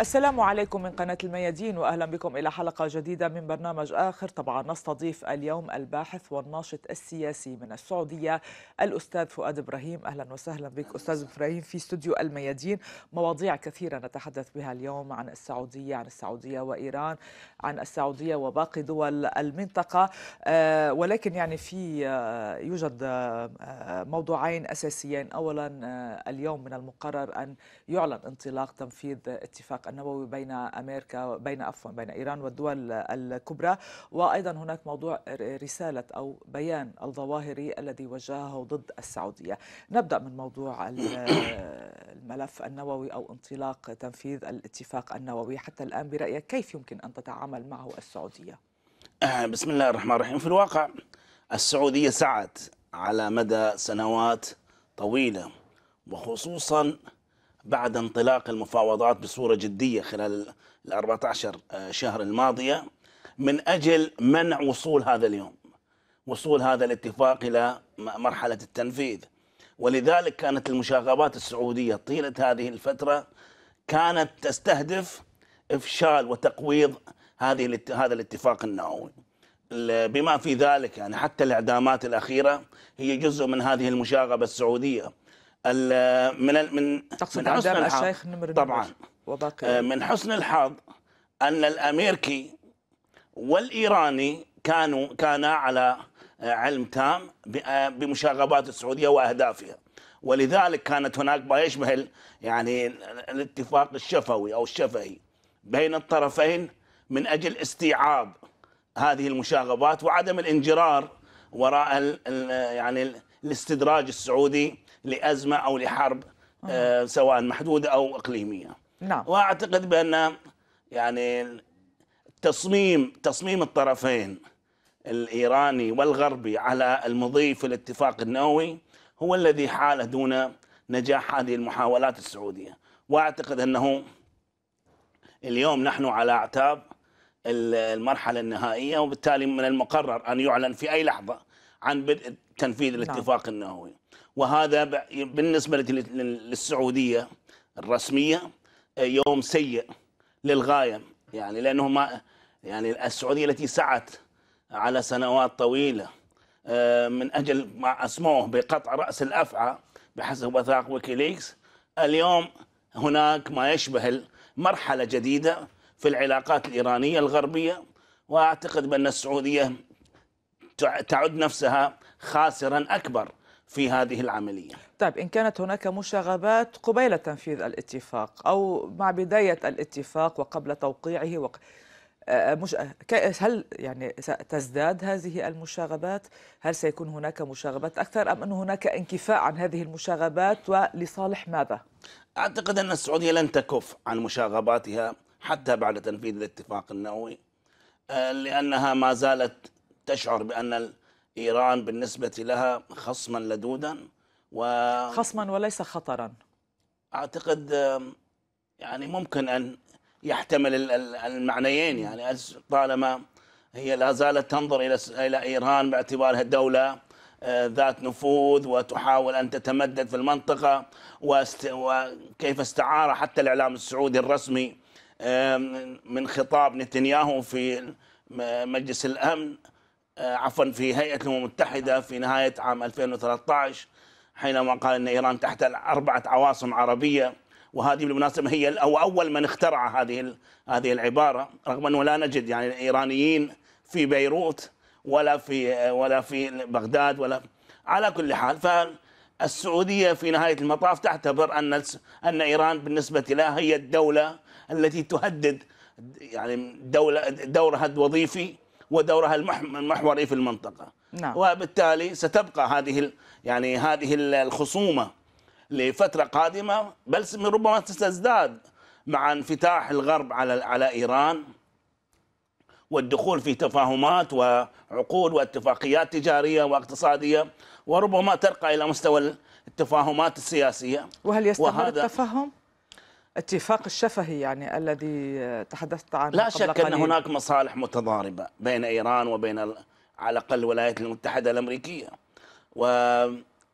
السلام عليكم من قناة الميادين وأهلا بكم إلى حلقة جديدة من برنامج آخر طبعا نستضيف اليوم الباحث والناشط السياسي من السعودية الأستاذ فؤاد إبراهيم أهلا وسهلا بك أستاذ إبراهيم في استوديو الميادين مواضيع كثيرة نتحدث بها اليوم عن السعودية عن السعودية وإيران عن السعودية وباقي دول المنطقة آه، ولكن يعني في آه، يوجد آه، موضوعين أساسيين أولا اليوم من المقرر أن يعلن انطلاق تنفيذ اتفاق النووي بين امريكا بين عفوا بين ايران والدول الكبرى وايضا هناك موضوع رساله او بيان الظواهري الذي وجهه ضد السعوديه نبدا من موضوع الملف النووي او انطلاق تنفيذ الاتفاق النووي حتى الان برايك كيف يمكن ان تتعامل معه السعوديه آه، بسم الله الرحمن الرحيم في الواقع السعوديه سعت على مدى سنوات طويله وخصوصا بعد انطلاق المفاوضات بصورة جدية خلال ال 14 آه، شهر الماضية من أجل منع وصول هذا اليوم وصول هذا الاتفاق إلى مرحلة التنفيذ ولذلك كانت المشاغبات السعودية طيلة هذه الفترة كانت تستهدف إفشال وتقويض هذه هذا الاتفاق النووي بما في ذلك يعني حتى الإعدامات الأخيرة هي جزء من هذه المشاغبة السعودية من من تقصد من حسن الحظ الشيخ النمر طبعا وباقي آه، من حسن الحظ ان الامريكي والايراني كانوا كانا على آه، علم تام آه، بمشاغبات السعوديه واهدافها ولذلك كانت هناك ما يشبه يعني الاتفاق الشفوي او الشفهي بين الطرفين من اجل استيعاب هذه المشاغبات وعدم الانجرار وراء الـ يعني الاستدراج السعودي لأزمة أو لحرب آه. آه، سواء محدودة أو إقليمية نعم. وأعتقد بأن يعني تصميم تصميم الطرفين الإيراني والغربي على المضي في الاتفاق النووي هو الذي حال دون نجاح هذه المحاولات السعودية وأعتقد أنه اليوم نحن على أعتاب المرحلة النهائية وبالتالي من المقرر أن يعلن في أي لحظة عن بدء تنفيذ نعم. الاتفاق النووي وهذا بالنسبة للسعودية الرسمية آه، يوم سيء للغاية يعني لأنه ما يعني السعودية التي سعت على سنوات طويلة آه، من أجل ما أسموه بقطع رأس الأفعى بحسب وثائق ويكيليكس اليوم هناك ما يشبه مرحلة جديدة في العلاقات الإيرانية الغربية وأعتقد بأن السعودية تعد نفسها خاسرا أكبر في هذه العملية طيب إن كانت هناك مشاغبات قبيل تنفيذ الاتفاق أو مع بداية الاتفاق وقبل توقيعه وق... آه، آه، مش... آه، هل يعني تزداد هذه المشاغبات؟ هل سيكون هناك مشاغبات أكثر أم أن هناك انكفاء عن هذه المشاغبات ولصالح ماذا؟ أعتقد أن السعودية لن تكف عن مشاغباتها حتى بعد تنفيذ الاتفاق النووي لأنها ما زالت تشعر بأن إيران بالنسبة لها خصما لدودا و خصما وليس خطرا أعتقد يعني ممكن أن يحتمل المعنيين يعني طالما هي لا زالت تنظر إلى إلى إيران باعتبارها دولة آه، ذات نفوذ وتحاول أن تتمدد في المنطقة وكيف استعار حتى الإعلام السعودي الرسمي من خطاب نتنياهو في مجلس الأمن آه، عفوا في هيئة الأمم المتحدة في نهاية عام 2013 حينما قال أن إيران تحت أربعة عواصم عربية وهذه بالمناسبة هي أو أول من اخترع هذه هذه العبارة رغم أنه لا نجد يعني الإيرانيين في بيروت ولا في ولا في بغداد ولا على كل حال فالسعودية في نهاية المطاف تعتبر أن أن إيران بالنسبة لها هي الدولة التي تهدد يعني دولة دورها الوظيفي ودورها المحوري في المنطقه نعم. وبالتالي ستبقى هذه يعني هذه الخصومه لفتره قادمه بل ربما ستزداد مع انفتاح الغرب على على ايران والدخول في تفاهمات وعقود واتفاقيات تجاريه واقتصاديه وربما ترقى الى مستوى التفاهمات السياسيه وهل يستمر التفاهم؟ اتفاق الشفهي يعني الذي تحدثت عنه لا شك قليل. ان هناك مصالح متضاربه بين ايران وبين على الاقل الولايات المتحده الامريكيه و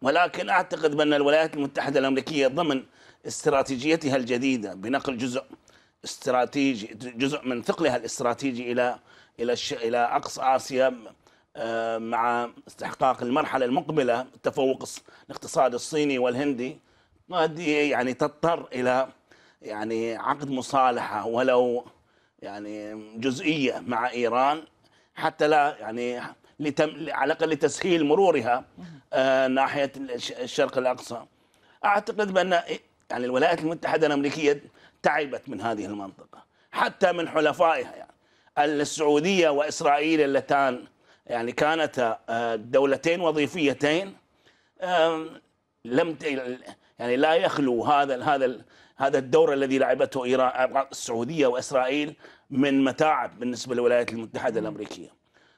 ولكن اعتقد بان الولايات المتحده الامريكيه ضمن استراتيجيتها الجديده بنقل جزء استراتيجي جزء من ثقلها الاستراتيجي الى الى الى اقصى اسيا آه، مع استحقاق المرحله المقبله التفوق الاقتصاد الصيني والهندي قد يعني تضطر الى يعني عقد مصالحة ولو يعني جزئية مع إيران حتى لا يعني لتم على الأقل لتسهيل مرورها آه ناحية الشرق الأقصى أعتقد بأن يعني الولايات المتحدة الأمريكية تعبت من هذه المنطقة حتى من حلفائها يعني السعودية وإسرائيل اللتان يعني كانتا آه، دولتين وظيفيتين لم يعني لا يخلو هذا هذا هذا الدور الذي لعبته ايران السعوديه واسرائيل من متاعب بالنسبه للولايات المتحده الامريكيه يعني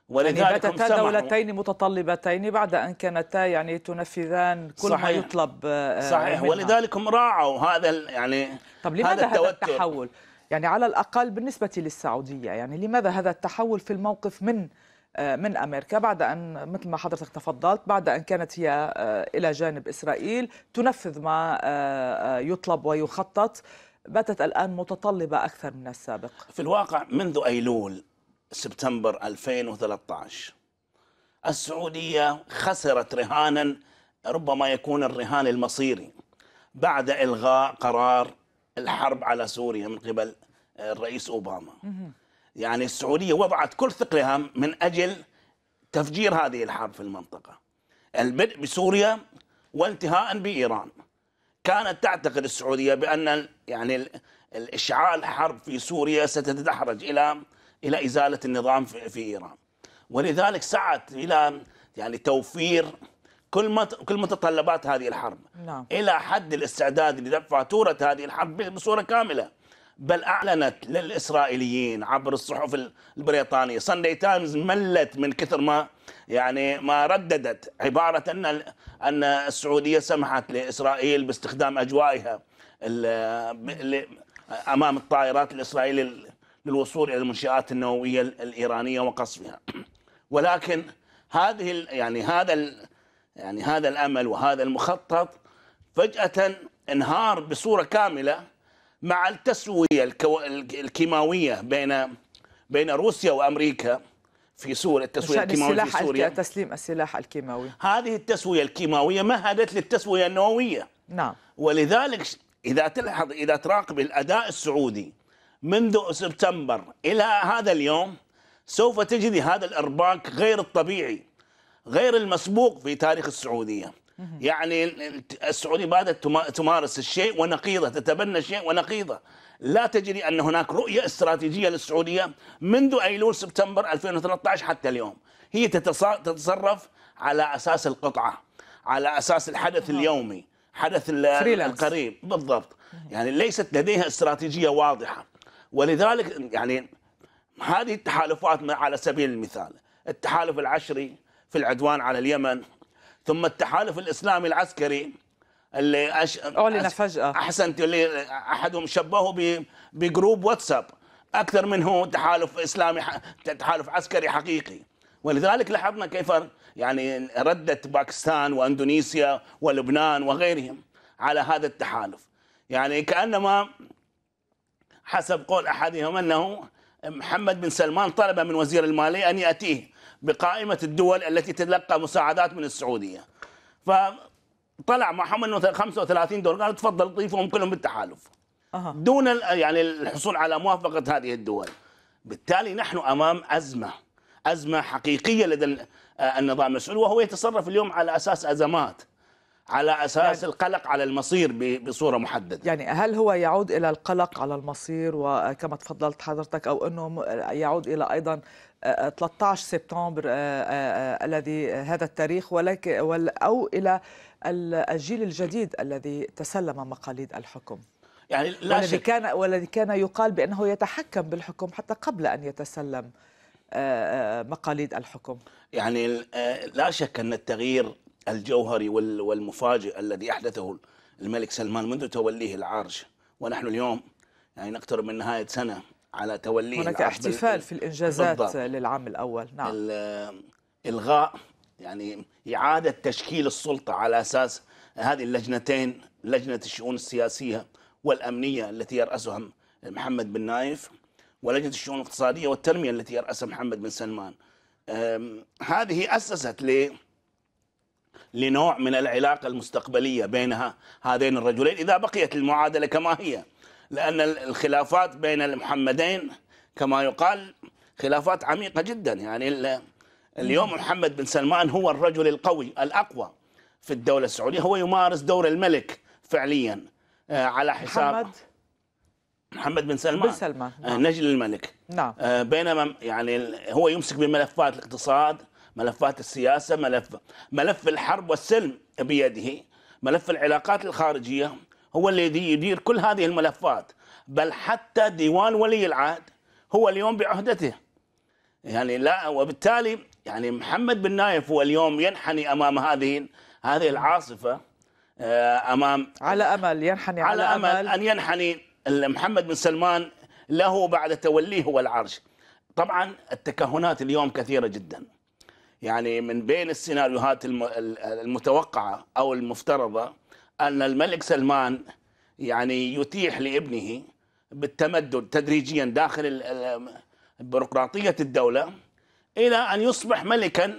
ولذلك يعني باتتا دولتين متطلبتين بعد ان كانتا يعني تنفذان كل صحيح. ما يطلب آه، آه، صحيح منها. ولذلك هم راعوا هذا يعني طب لماذا هذا, هذا التحول؟ يعني على الاقل بالنسبه للسعوديه يعني لماذا هذا التحول في الموقف من آه، من امريكا بعد ان مثل ما حضرتك تفضلت بعد ان كانت هي آه، الى جانب اسرائيل تنفذ ما آه، يطلب ويخطط باتت الان متطلبه اكثر من السابق في الواقع منذ ايلول سبتمبر 2013 السعوديه خسرت رهانا ربما يكون الرهان المصيري بعد الغاء قرار الحرب على سوريا من قبل الرئيس اوباما يعني السعودية وضعت كل ثقلها من أجل تفجير هذه الحرب في المنطقة البدء بسوريا وانتهاء بإيران كانت تعتقد السعودية بأن يعني الإشعال حرب في سوريا ستتدحرج إلى إلى إزالة النظام في إيران ولذلك سعت إلى يعني توفير كل كل متطلبات هذه الحرب نعم. إلى حد الاستعداد لدفع فاتورة هذه الحرب بصورة كاملة بل أعلنت للإسرائيليين عبر الصحف البريطانية ساندي تايمز ملت من كثر ما يعني ما رددت عبارة أن أن السعودية سمحت لإسرائيل باستخدام أجوائها أمام الطائرات الإسرائيلية للوصول إلى المنشآت النووية الإيرانية وقصفها ولكن هذه يعني هذا يعني هذا الامل وهذا المخطط فجاه انهار بصوره كامله مع التسويه الكو... الكيماويه بين بين روسيا وامريكا في سوريا التسويه الكيماويه في سوريا تسليم السلاح الكيماوي هذه التسويه الكيماويه مهدت للتسويه النوويه نعم ولذلك اذا تلاحظ اذا تراقب الاداء السعودي منذ سبتمبر الى هذا اليوم سوف تجد هذا الارباك غير الطبيعي غير المسبوق في تاريخ السعوديه يعني السعودية بدأت تمارس الشيء ونقيضه تتبنى الشيء ونقيضه لا تجري أن هناك رؤية استراتيجية للسعودية منذ أيلول سبتمبر 2013 حتى اليوم هي تتصرف على أساس القطعة على أساس الحدث اليومي حدث القريب بالضبط يعني ليست لديها استراتيجية واضحة ولذلك يعني هذه التحالفات على سبيل المثال التحالف العشري في العدوان على اليمن ثم التحالف الإسلامي العسكري اللي أش... أعلن فجأة أحسنت اللي أحدهم شبهه ب... بجروب واتساب أكثر منه تحالف إسلامي تحالف عسكري حقيقي ولذلك لاحظنا كيف يعني ردت باكستان واندونيسيا ولبنان وغيرهم على هذا التحالف يعني كانما حسب قول احدهم انه محمد بن سلمان طلب من وزير المالية أن يأتيه بقائمة الدول التي تتلقى مساعدات من السعودية فطلع معهم أنه 35 دول قالوا تفضل ضيفهم كلهم بالتحالف أه. دون يعني الحصول على موافقة هذه الدول بالتالي نحن أمام أزمة أزمة حقيقية لدى آه، النظام المسؤول وهو يتصرف اليوم على أساس أزمات على اساس يعني القلق على المصير بصوره محدده يعني هل هو يعود الى القلق على المصير وكما تفضلت حضرتك او انه يعود الى ايضا 13 آه، آه، سبتمبر آه، الذي هذا التاريخ ولكن او الى الجيل الجديد الذي تسلم مقاليد الحكم يعني لا والذي شك. كان والذي كان يقال بانه يتحكم بالحكم حتى قبل ان يتسلم مقاليد الحكم يعني لا شك ان التغيير الجوهري والمفاجئ الذي أحدثه الملك سلمان منذ توليه العرش ونحن اليوم يعني نقترب من نهاية سنة على توليه هناك احتفال في الإنجازات بالضبط. للعام الأول نعم إلغاء يعني إعادة تشكيل السلطة على أساس هذه اللجنتين لجنة الشؤون السياسية والأمنية التي يرأسها محمد بن نايف ولجنة الشؤون الاقتصادية والتنمية التي يرأسها محمد بن سلمان هذه أسست لنوع من العلاقة المستقبلية بين هذين الرجلين إذا بقيت المعادلة كما هي لأن الخلافات بين المحمدين كما يقال خلافات عميقة جدا يعني اليوم محمد بن سلمان هو الرجل القوي الأقوى في الدولة السعودية هو يمارس دور الملك فعليا آه، على حساب محمد محمد بن سلمان بن سلمان آه، نعم. نجل الملك نعم آه، بينما يعني هو يمسك بملفات الاقتصاد ملفات السياسة ملف ملف الحرب والسلم بيده ملف العلاقات الخارجية هو الذي يدير كل هذه الملفات بل حتى ديوان ولي العهد هو اليوم بعهدته يعني لا وبالتالي يعني محمد بن نايف هو اليوم ينحني امام هذه هذه العاصفه آه، امام على امل ينحني على, على امل, أمل ان ينحني محمد بن سلمان له بعد توليه هو العرش طبعا التكهنات اليوم كثيره جدا يعني من بين السيناريوهات المتوقعة أو المفترضة أن الملك سلمان يعني يتيح لابنه بالتمدد تدريجيا داخل بيروقراطية الدولة إلى أن يصبح ملكا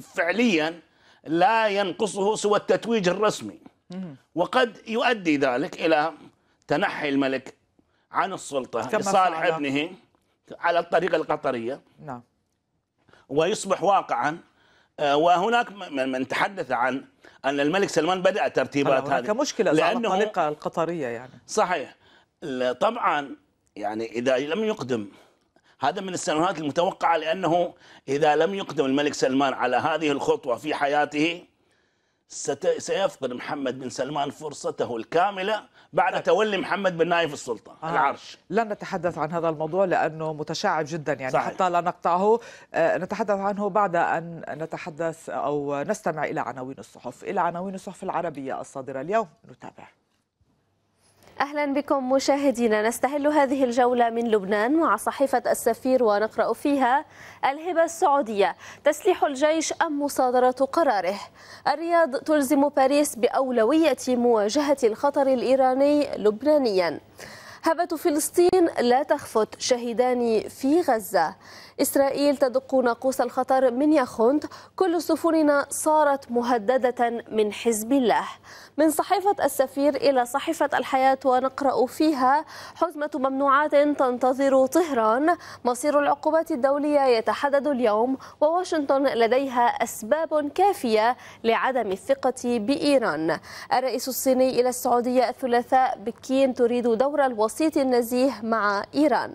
فعليا لا ينقصه سوى التتويج الرسمي وقد يؤدي ذلك إلى تنحي الملك عن السلطة لصالح ابنه على الطريقة القطرية نعم ويصبح واقعا آه، وهناك من تحدث عن ان الملك سلمان بدا ترتيبات هذه هناك مشكله لانه الطريقه القطريه يعني صحيح طبعا يعني اذا لم يقدم هذا من السنوات المتوقعه لانه اذا لم يقدم الملك سلمان على هذه الخطوه في حياته سيفقد محمد بن سلمان فرصته الكاملة بعد أه. تولي محمد بن نايف السلطة آه. العرش لن نتحدث عن هذا الموضوع لأنه متشعب جدا يعني صحيح. حتى لا نقطعه آه، نتحدث عنه بعد أن نتحدث أو نستمع إلى عناوين الصحف إلى عناوين الصحف العربية الصادرة اليوم نتابع أهلا بكم مشاهدينا نستهل هذه الجولة من لبنان مع صحيفة السفير ونقرأ فيها الهبة السعودية تسليح الجيش أم مصادرة قراره الرياض تلزم باريس بأولوية مواجهة الخطر الإيراني لبنانيا هبة فلسطين لا تخفت شهيدان في غزة إسرائيل تدق ناقوس الخطر من يخنت كل سفننا صارت مهددة من حزب الله من صحيفة السفير إلى صحيفة الحياة ونقرأ فيها حزمة ممنوعات تنتظر طهران مصير العقوبات الدولية يتحدد اليوم وواشنطن لديها أسباب كافية لعدم الثقة بإيران الرئيس الصيني إلى السعودية الثلاثاء بكين تريد دور الوسيط النزيه مع إيران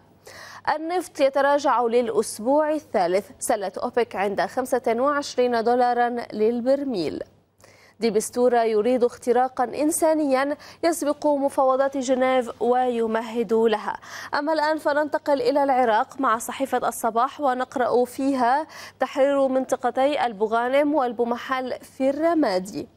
النفط يتراجع للأسبوع الثالث سلة أوبك عند 25 دولارا للبرميل ديمستورا يريد اختراقا إنسانيا يسبق مفاوضات جنيف ويمهد لها أما الآن فننتقل إلى العراق مع صحيفة الصباح ونقرأ فيها تحرير منطقتي البغانم والبومحل في الرمادي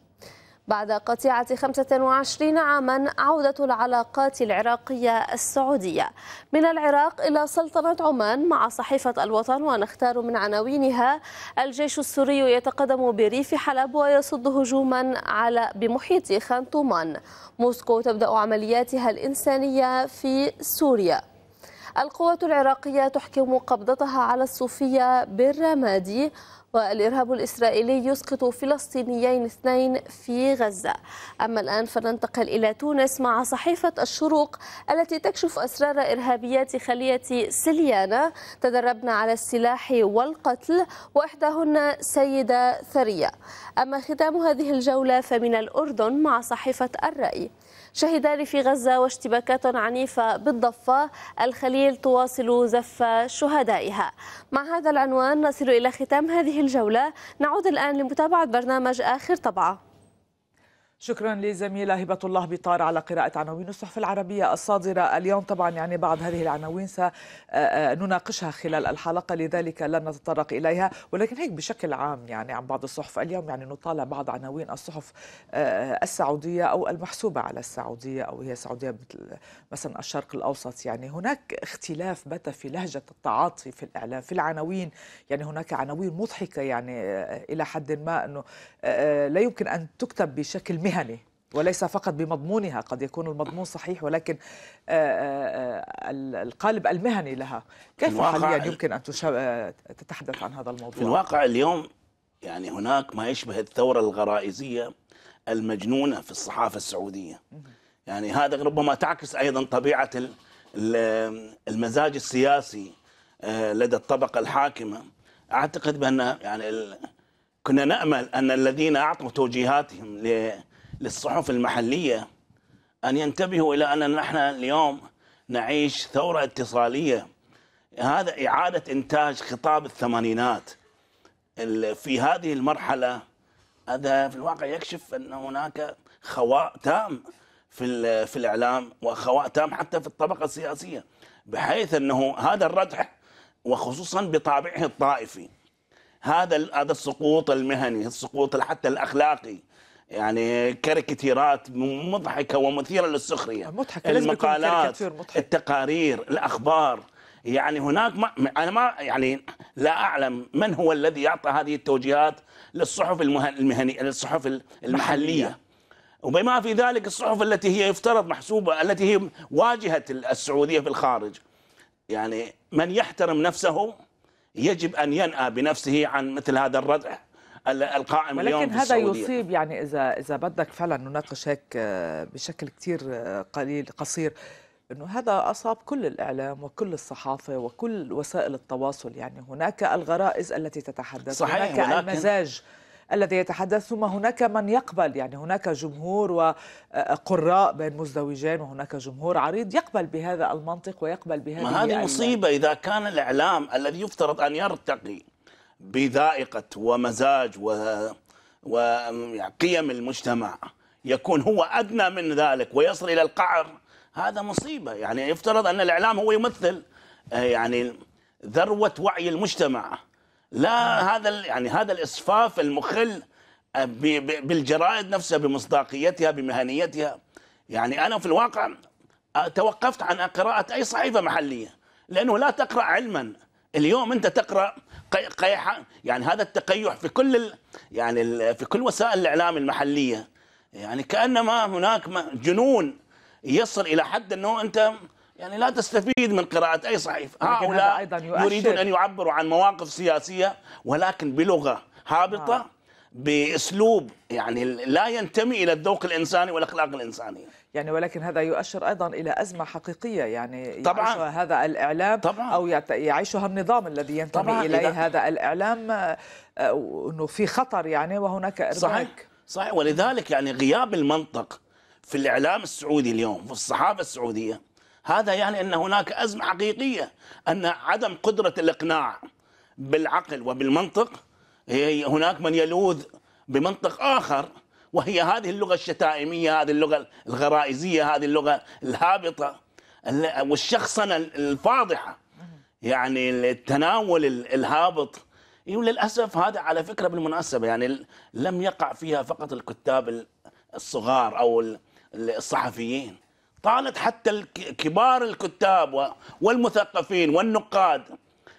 بعد قطيعة 25 عاما عودة العلاقات العراقية السعودية من العراق إلى سلطنة عمان مع صحيفة الوطن ونختار من عناوينها الجيش السوري يتقدم بريف حلب ويصد هجوما على بمحيط خان طومان موسكو تبدأ عملياتها الإنسانية في سوريا القوات العراقية تحكم قبضتها على الصوفية بالرمادي والإرهاب الإسرائيلي يسقط فلسطينيين اثنين في غزة أما الآن فننتقل إلى تونس مع صحيفة الشروق التي تكشف أسرار إرهابيات خلية سليانة تدربن على السلاح والقتل وإحداهن سيدة ثرية أما ختام هذه الجولة فمن الأردن مع صحيفة الرأي شهدان في غزة واشتباكات عنيفة بالضفة الخليل تواصل زف شهدائها مع هذا العنوان نصل إلى ختام هذه الجولة نعود الآن لمتابعة برنامج آخر طبعة شكرا لزميلة هبة الله بطار على قراءة عناوين الصحف العربية الصادرة اليوم طبعا يعني بعض هذه العناوين سنناقشها خلال الحلقة لذلك لن نتطرق إليها ولكن هيك بشكل عام يعني عن بعض الصحف اليوم يعني نطالع بعض عناوين الصحف آه، السعودية أو المحسوبة على السعودية أو هي سعودية مثل مثلا الشرق الأوسط يعني هناك اختلاف بات في لهجة التعاطي في الإعلام في العناوين يعني هناك عناوين مضحكة يعني آه، إلى حد ما أنه آه، لا يمكن أن تكتب بشكل بمهنه وليس فقط بمضمونها قد يكون المضمون صحيح ولكن آه، آه، آه، القالب المهني لها كيف حاليا يمكن أن تتحدث عن هذا الموضوع؟ في الواقع اليوم يعني هناك ما يشبه الثورة الغرائزية المجنونة في الصحافة السعودية يعني هذا ربما تعكس أيضا طبيعة المزاج السياسي لدى الطبقة الحاكمة أعتقد بأن يعني كنا نأمل أن الذين أعطوا توجيهاتهم ل للصحف المحلية أن ينتبهوا إلى أن نحن اليوم نعيش ثورة اتصالية هذا إعادة إنتاج خطاب الثمانينات في هذه المرحلة هذا في الواقع يكشف أن هناك خواء تام في في الإعلام وخواء تام حتى في الطبقة السياسية بحيث أنه هذا الردح وخصوصا بطابعه الطائفي هذا هذا السقوط المهني السقوط حتى الأخلاقي يعني كاريكاتيرات مضحكه ومثيره للسخريه مضحكه المقالات مضحك. التقارير الاخبار يعني هناك ما انا ما يعني لا اعلم من هو الذي اعطى هذه التوجيهات للصحف المهنيه للصحف المحليه وبما في ذلك الصحف التي هي يفترض محسوبه التي هي واجهه السعوديه في الخارج يعني من يحترم نفسه يجب ان ينأى بنفسه عن مثل هذا الردع القائم ولكن اليوم هذا يصيب يعني اذا اذا بدك فعلا نناقش هيك آه، بشكل كثير آه، قليل قصير انه هذا اصاب كل الاعلام وكل الصحافه وكل وسائل التواصل يعني هناك الغرائز التي تتحدث صحيح هناك المزاج الذي يتحدث ثم هناك من يقبل يعني هناك جمهور وقراء آه، بين مزدوجين وهناك جمهور عريض يقبل بهذا المنطق ويقبل بهذه ما هذه مصيبة إذا كان الإعلام الذي يفترض أن يرتقي بذائقة ومزاج و وقيم المجتمع يكون هو أدنى من ذلك ويصل إلى القعر هذا مصيبة يعني يفترض أن الإعلام هو يمثل آه، يعني ذروة وعي المجتمع لا هذا يعني هذا الإصفاف المخل آه، بالجرائد نفسها بمصداقيتها بمهنيتها يعني أنا في الواقع آه، توقفت عن قراءة أي صحيفة محلية لأنه لا تقرأ علما اليوم أنت تقرأ قيحة يعني هذا التقيح في كل ال يعني ال في كل وسائل الإعلام المحلية يعني كأنما هناك جنون يصل إلى حد أنه أنت يعني لا تستفيد من قراءة أي صحيفة هؤلاء يريدون أن يعبروا عن مواقف سياسية ولكن بلغة هابطة آه. بأسلوب يعني لا ينتمي إلى الذوق الإنساني والأخلاق الإنسانية يعني ولكن هذا يؤشر ايضا الى ازمه حقيقيه يعني طبعا يعيشها هذا الاعلام طبعا او يعيشها النظام الذي ينتمي اليه هذا الاعلام آه، انه في خطر يعني وهناك ارباك صحيح صحيح ولذلك يعني غياب المنطق في الاعلام السعودي اليوم في الصحافه السعوديه هذا يعني ان هناك ازمه حقيقيه ان عدم قدره الاقناع بالعقل وبالمنطق هناك من يلوذ بمنطق اخر وهي هذه اللغة الشتائمية هذه اللغة الغرائزية هذه اللغة الهابطة والشخصنة الفاضحة يعني التناول الهابط وللأسف هذا على فكرة بالمناسبة يعني لم يقع فيها فقط الكتاب الصغار أو الصحفيين طالت حتى كبار الكتاب والمثقفين والنقاد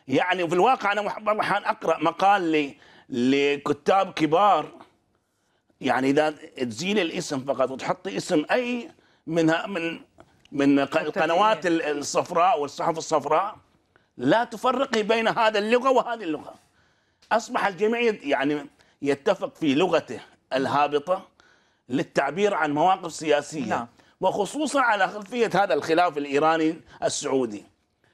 يعني في الواقع أنا مرة أقرأ مقال لكتاب كبار يعني اذا تزيل الاسم فقط وتحطي اسم اي من من من القنوات الصفراء والصحف الصفراء لا تفرقي بين هذا اللغه وهذه اللغه اصبح الجميع يعني يتفق في لغته الهابطه للتعبير عن مواقف سياسيه نعم. وخصوصا على خلفيه هذا الخلاف الايراني السعودي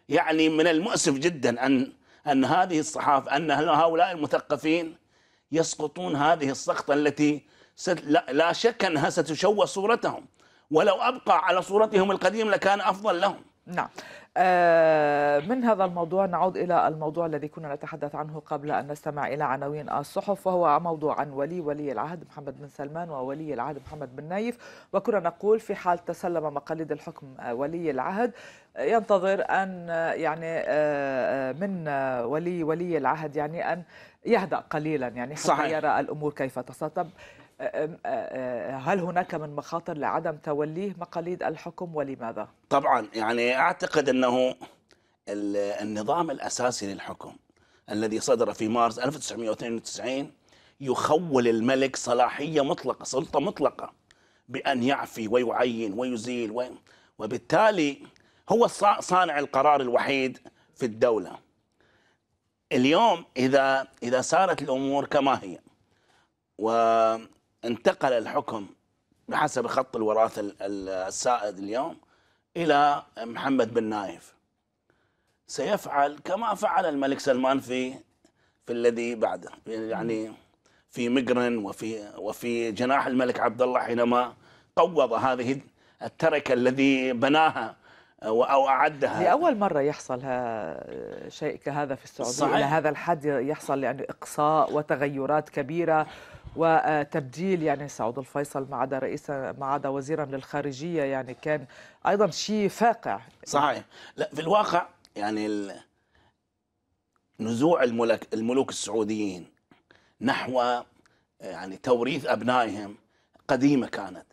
يعني من المؤسف جدا ان ان هذه الصحافه ان هؤلاء المثقفين يسقطون هذه السقطه التي لا شك أنها ستشوه صورتهم ولو أبقى على صورتهم القديم لكان أفضل لهم نعم آه، من هذا الموضوع نعود إلى الموضوع الذي كنا نتحدث عنه قبل أن نستمع إلى عناوين الصحف وهو موضوع عن ولي ولي العهد محمد بن سلمان وولي العهد محمد بن نايف وكنا نقول في حال تسلم مقاليد الحكم آه، ولي العهد آه، ينتظر أن يعني من ولي ولي العهد يعني أن يهدأ قليلا يعني حتى صحيح. يرى الأمور كيف تستطب هل هناك من مخاطر لعدم توليه مقاليد الحكم ولماذا؟ طبعا يعني اعتقد انه النظام الاساسي للحكم الذي صدر في مارس 1992 يخول الملك صلاحيه مطلقه، سلطه مطلقه بان يعفي ويعين ويزيل و... وبالتالي هو صانع القرار الوحيد في الدوله. اليوم اذا اذا سارت الامور كما هي و انتقل الحكم بحسب خط الوراثة السائد اليوم إلى محمد بن نايف سيفعل كما فعل الملك سلمان في في الذي بعده يعني في مقرن وفي وفي جناح الملك عبد الله حينما قوض هذه التركة الذي بناها آه، أو أعدها لأول مرة يحصل شيء كهذا في السعودية صحيح. إلى هذا الحد يحصل يعني إقصاء وتغيرات كبيرة وتبديل يعني سعود الفيصل ما عدا رئيسا ما عدا وزيرا للخارجيه يعني كان ايضا شيء فاقع صحيح لا في الواقع يعني نزوع الملك الملوك السعوديين نحو يعني توريث ابنائهم قديمه كانت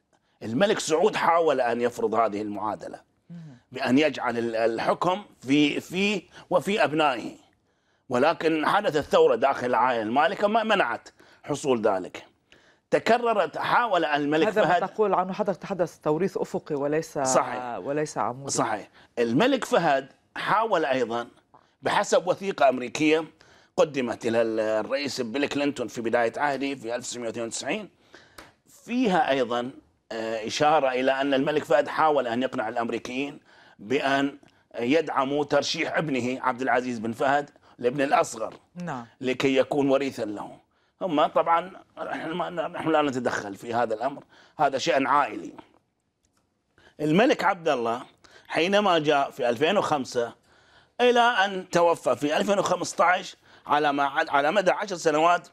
الملك سعود حاول ان يفرض هذه المعادله بان يجعل الحكم في فيه وفي ابنائه ولكن حدثت ثوره داخل العائله المالكه منعت حصول ذلك تكررت حاول الملك هذا فهد هذا تقول عنه حضرتك تحدث توريث افقي وليس صحيح وليس عمودي صحيح الملك فهد حاول ايضا بحسب وثيقه امريكيه قدمت الى الرئيس بيل كلينتون في بدايه عهده في 1992 فيها ايضا آه، اشاره الى ان الملك فهد حاول ان يقنع الامريكيين بان يدعموا ترشيح ابنه عبد العزيز بن فهد الابن الاصغر نعم لكي يكون وريثا له هم طبعا نحن لا نتدخل في هذا الأمر هذا شأن عائلي الملك عبد الله حينما جاء في 2005 إلى أن توفى في 2015 على ما على مدى عشر سنوات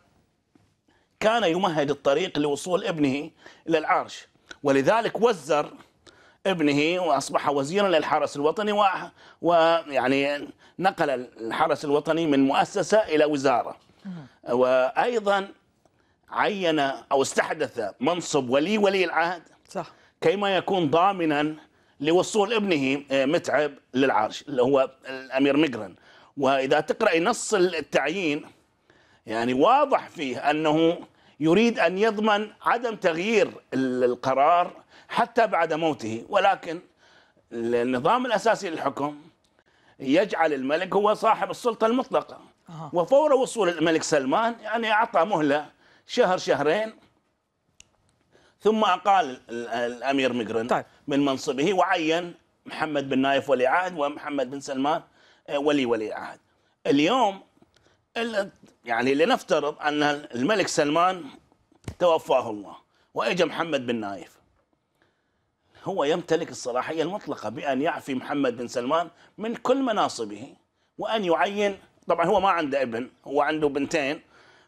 كان يمهد الطريق لوصول ابنه إلى العرش ولذلك وزر ابنه واصبح وزيرا للحرس الوطني ويعني نقل الحرس الوطني من مؤسسه الى وزاره وايضا عين او استحدث منصب ولي ولي العهد صح كيما يكون ضامنا لوصول ابنه آه، متعب للعرش اللي هو الامير مقرن واذا تقرا نص التعيين يعني واضح فيه انه يريد ان يضمن عدم تغيير القرار حتى بعد موته ولكن النظام الاساسي للحكم يجعل الملك هو صاحب السلطه المطلقه وفور وصول الملك سلمان يعني أعطى مهلة شهر شهرين ثم أقال الأمير مقرن طيب. من منصبه وعين محمد بن نايف ولي عهد ومحمد بن سلمان آه، ولي ولي عهد اليوم يعني لنفترض أن الملك سلمان توفاه الله وإجا محمد بن نايف هو يمتلك الصلاحية المطلقة بأن يعفي محمد بن سلمان من كل مناصبه وأن يعين طبعا هو ما عنده ابن هو عنده بنتين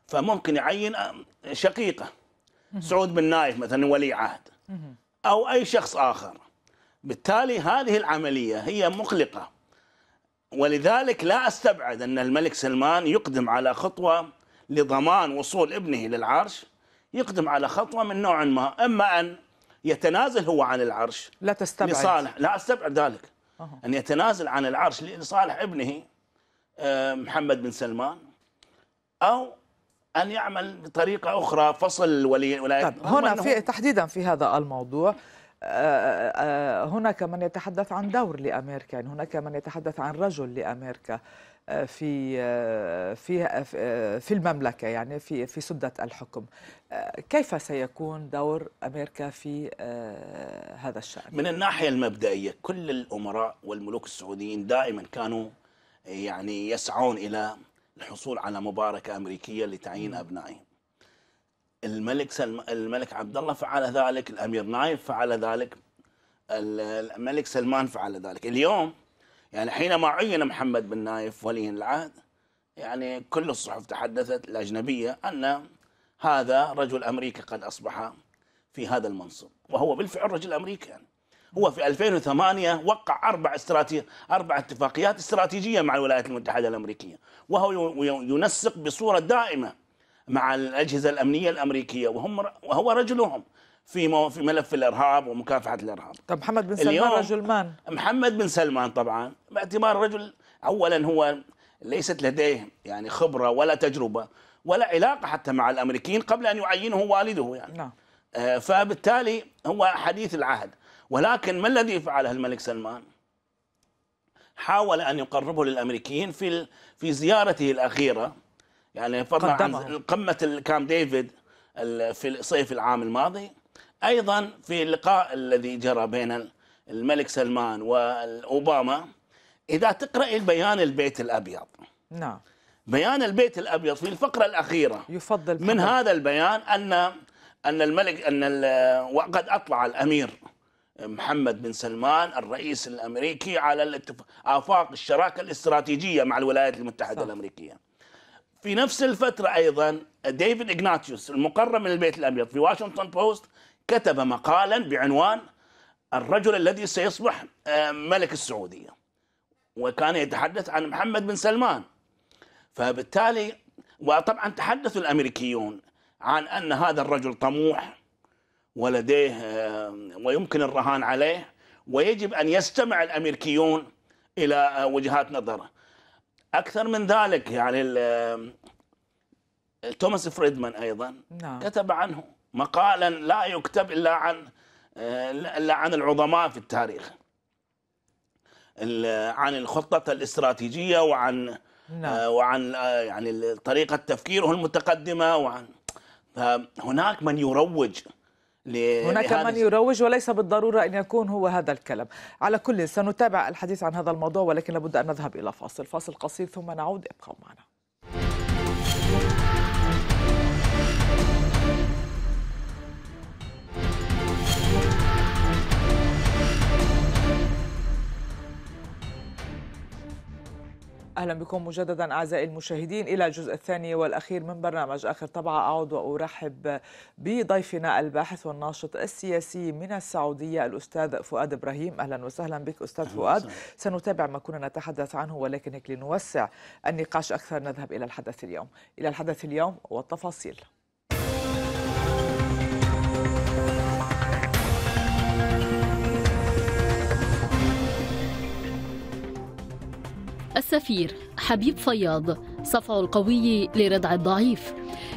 فممكن يعين آه، شقيقه سعود بن نايف مثلا ولي عهد او اي شخص اخر بالتالي هذه العمليه هي مقلقه ولذلك لا استبعد ان الملك سلمان يقدم على خطوه لضمان وصول ابنه للعرش يقدم على خطوه من نوع ما اما ان يتنازل هو عن العرش لا تستبعد لصالح لا استبعد ذلك ان يتنازل عن العرش لصالح ابنه آه، محمد بن سلمان او ان يعمل بطريقه اخرى فصل ولي ولايات طيب هنا في تحديدا في هذا الموضوع آه، آه، هناك من يتحدث عن دور لامريكا يعني هناك من يتحدث عن رجل لامريكا في في في المملكه يعني في في سده الحكم كيف سيكون دور امريكا في هذا الشان من الناحيه المبدئيه كل الامراء والملوك السعوديين دائما كانوا يعني يسعون إلى الحصول على مباركة أمريكية لتعيين أبنائهم الملك سلم الملك عبد الله فعل ذلك الأمير نايف فعل ذلك الملك سلمان فعل ذلك اليوم يعني حينما عين محمد بن نايف ولي العهد يعني كل الصحف تحدثت الأجنبية أن هذا رجل أمريكي قد أصبح في هذا المنصب وهو بالفعل رجل أمريكي يعني هو في 2008 وقع اربع استراتيجيه اربع اتفاقيات استراتيجيه مع الولايات المتحده الامريكيه وهو ينسق بصوره دائمه مع الاجهزه الامنيه الامريكيه وهم وهو رجلهم في في ملف الارهاب ومكافحه الارهاب. طب محمد بن سلمان رجل مان محمد بن سلمان طبعا باعتبار رجل اولا هو ليست لديه يعني خبره ولا تجربه ولا علاقه حتى مع الامريكيين قبل ان يعينه والده يعني. نعم. آه، فبالتالي هو حديث العهد ولكن ما الذي فعله الملك سلمان؟ حاول ان يقربه للامريكيين في في زيارته الاخيره يعني فرضا عن قمه الكام ديفيد في صيف العام الماضي ايضا في اللقاء الذي جرى بين الملك سلمان واوباما اذا تقرا البيان البيت الابيض نعم بيان البيت الابيض في الفقره الاخيره يفضل من هذا البيان ان ان الملك ان وقد اطلع الامير محمد بن سلمان الرئيس الامريكي على افاق الشراكه الاستراتيجيه مع الولايات المتحده صح. الامريكيه. في نفس الفتره ايضا ديفيد اغناتيوس المقرب من البيت الابيض في واشنطن بوست كتب مقالا بعنوان الرجل الذي سيصبح آه، ملك السعوديه. وكان يتحدث عن محمد بن سلمان. فبالتالي وطبعا تحدث الامريكيون عن ان هذا الرجل طموح ولديه ويمكن الرهان عليه ويجب أن يستمع الأمريكيون إلى آه، وجهات نظره أكثر من ذلك يعني آه، توماس فريدمان أيضا نعم. كتب عنه مقالا لا يكتب إلا عن آه، إلا عن العظماء في التاريخ عن الخطة الاستراتيجية وعن نعم. وعن يعني طريقة تفكيره المتقدمة وعن هناك من يروج هناك من يروج وليس بالضرورة أن يكون هو هذا الكلام على كل سنتابع الحديث عن هذا الموضوع ولكن لابد أن نذهب إلى فاصل فاصل قصير ثم نعود ابقوا معنا أهلا بكم مجددا أعزائي المشاهدين إلى الجزء الثاني والأخير من برنامج آخر طبعة أعود وأرحب بضيفنا الباحث والناشط السياسي من السعودية الأستاذ فؤاد إبراهيم أهلا وسهلا بك أستاذ فؤاد سنتابع ما كنا نتحدث عنه ولكن هيك لنوسع النقاش أكثر نذهب إلى الحدث اليوم إلى الحدث اليوم والتفاصيل السفير حبيب فياض صفع القوي لردع الضعيف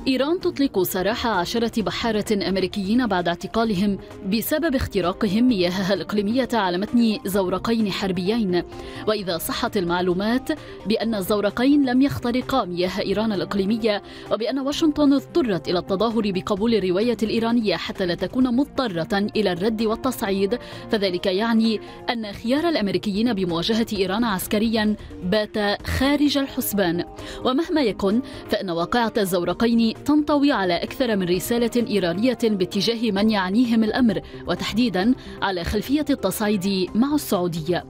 إيران تطلق سراح عشرة بحارة أمريكيين بعد اعتقالهم بسبب اختراقهم مياهها الإقليمية على متن زورقين حربيين وإذا صحت المعلومات بأن الزورقين لم يخترقا مياه إيران الإقليمية وبأن واشنطن اضطرت إلى التظاهر بقبول الرواية الإيرانية حتى لا تكون مضطرة إلى الرد والتصعيد فذلك يعني أن خيار الأمريكيين بمواجهة إيران عسكريا بات خارج الحسبان ومهما يكن فإن واقعة الزورقين الطرفين تنطوي على أكثر من رسالة إيرانية باتجاه من يعنيهم الأمر وتحديدا على خلفية التصعيد مع السعودية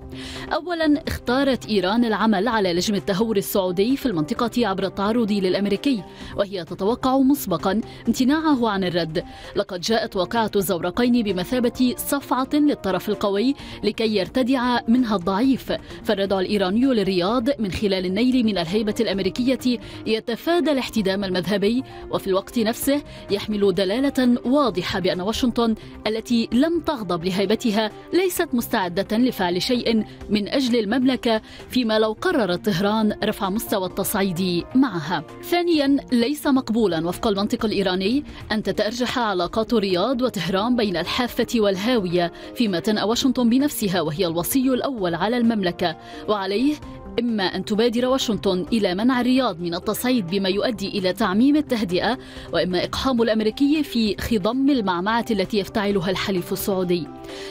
أولا اختارت إيران العمل على لجم التهور السعودي في المنطقة عبر التعرض للأمريكي وهي تتوقع مسبقا امتناعه عن الرد لقد جاءت واقعة الزورقين بمثابة صفعة للطرف القوي لكي يرتدع منها الضعيف فالردع الإيراني للرياض من خلال النيل من الهيبة الأمريكية يتفادى الاحتدام المذهبي الغربي وفي الوقت نفسه يحمل دلالة واضحة بأن واشنطن التي لم تغضب لهيبتها ليست مستعدة لفعل شيء من أجل المملكة فيما لو قررت طهران رفع مستوى التصعيد معها ثانيا ليس مقبولا وفق المنطق الإيراني أن تتأرجح علاقات الرياض وطهران بين الحافة والهاوية فيما تنأى واشنطن بنفسها وهي الوصي الأول على المملكة وعليه إما أن تبادر واشنطن إلى منع الرياض من التصعيد بما يؤدي إلى تعميم التهدئة وإما إقحام الأمريكي في خضم المعمعة التي يفتعلها الحليف السعودي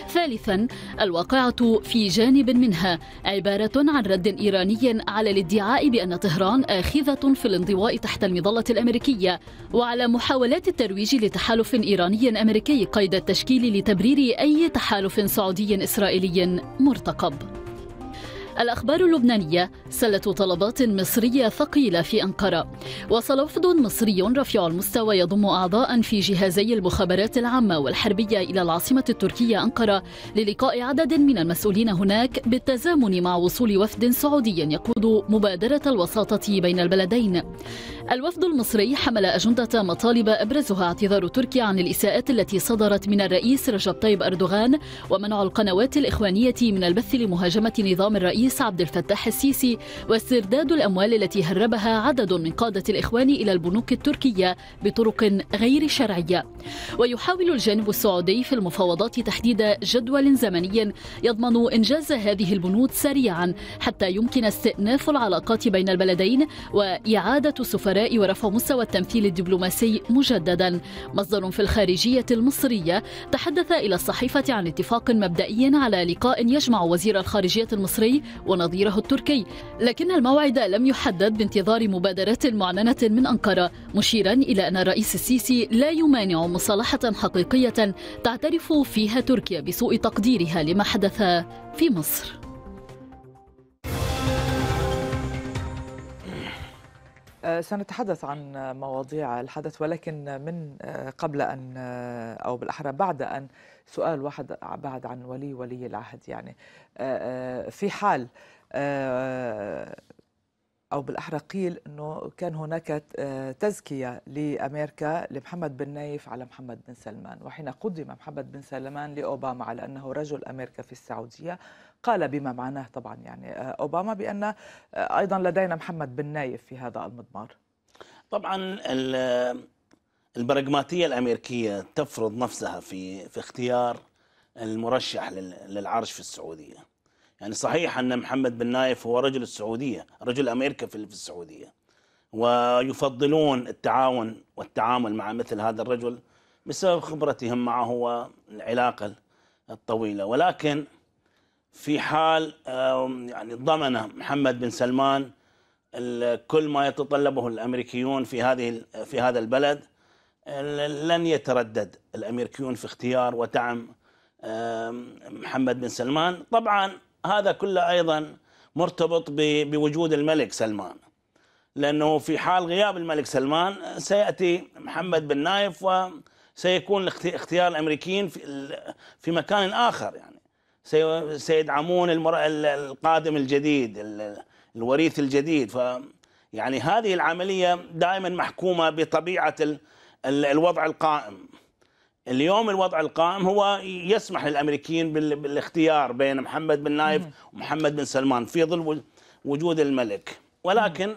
ثالثا الواقعة في جانب منها عبارة عن رد إيراني على الادعاء بأن طهران آخذة في الانضواء تحت المظلة الأمريكية وعلى محاولات الترويج لتحالف إيراني أمريكي قيد التشكيل لتبرير أي تحالف سعودي إسرائيلي مرتقب الأخبار اللبنانية سلة طلبات مصرية ثقيلة في أنقرة وصل وفد مصري رفيع المستوى يضم أعضاء في جهازي المخابرات العامة والحربية إلى العاصمة التركية أنقرة للقاء عدد من المسؤولين هناك بالتزامن مع وصول وفد سعودي يقود مبادرة الوساطة بين البلدين الوفد المصري حمل أجندة مطالب أبرزها اعتذار تركيا عن الإساءات التي صدرت من الرئيس رجب طيب أردوغان ومنع القنوات الإخوانية من البث لمهاجمة نظام الرئيس عبد الفتاح السيسي واسترداد الأموال التي هربها عدد من قادة الإخوان إلى البنوك التركية بطرق غير شرعية ويحاول الجانب السعودي في المفاوضات تحديد جدول زمني يضمن إنجاز هذه البنود سريعا حتى يمكن استئناف العلاقات بين البلدين وإعادة سفر الوزراء ورفع مستوى التمثيل الدبلوماسي مجددا مصدر في الخارجية المصرية تحدث إلى الصحيفة عن اتفاق مبدئي على لقاء يجمع وزير الخارجية المصري ونظيره التركي لكن الموعد لم يحدد بانتظار مبادرات معلنة من أنقرة مشيرا إلى أن الرئيس السيسي لا يمانع مصالحة حقيقية تعترف فيها تركيا بسوء تقديرها لما حدث في مصر آه، سنتحدث عن مواضيع الحدث ولكن من آه، قبل أن آه، أو بالأحرى بعد أن سؤال واحد بعد عن ولي ولي العهد يعني في حال أو بالأحرى قيل أنه كان هناك تزكية لأمريكا لمحمد بن نايف على محمد بن سلمان وحين قدم محمد بن سلمان لأوباما على أنه رجل أمريكا في السعودية قال بما معناه طبعا يعني آه، أوباما بأن آه، أيضا لدينا محمد بن نايف في هذا المضمار طبعا البراغماتية الأمريكية تفرض نفسها في في اختيار المرشح للعرش في السعودية يعني صحيح أن محمد بن نايف هو رجل السعودية رجل أمريكا في السعودية ويفضلون التعاون والتعامل مع مثل هذا الرجل بسبب خبرتهم معه والعلاقة الطويلة ولكن في حال يعني ضمن محمد بن سلمان كل ما يتطلبه الامريكيون في هذه في هذا البلد لن يتردد الامريكيون في اختيار ودعم محمد بن سلمان طبعا هذا كله ايضا مرتبط بوجود الملك سلمان لانه في حال غياب الملك سلمان سياتي محمد بن نايف وسيكون اختيار الامريكيين في مكان اخر يعني سيدعمون القادم الجديد الوريث الجديد ف يعني هذه العملية دائما محكومة بطبيعة الوضع القائم اليوم الوضع القائم هو يسمح للأمريكيين بالاختيار بين محمد بن نايف ومحمد بن سلمان في ظل وجود الملك ولكن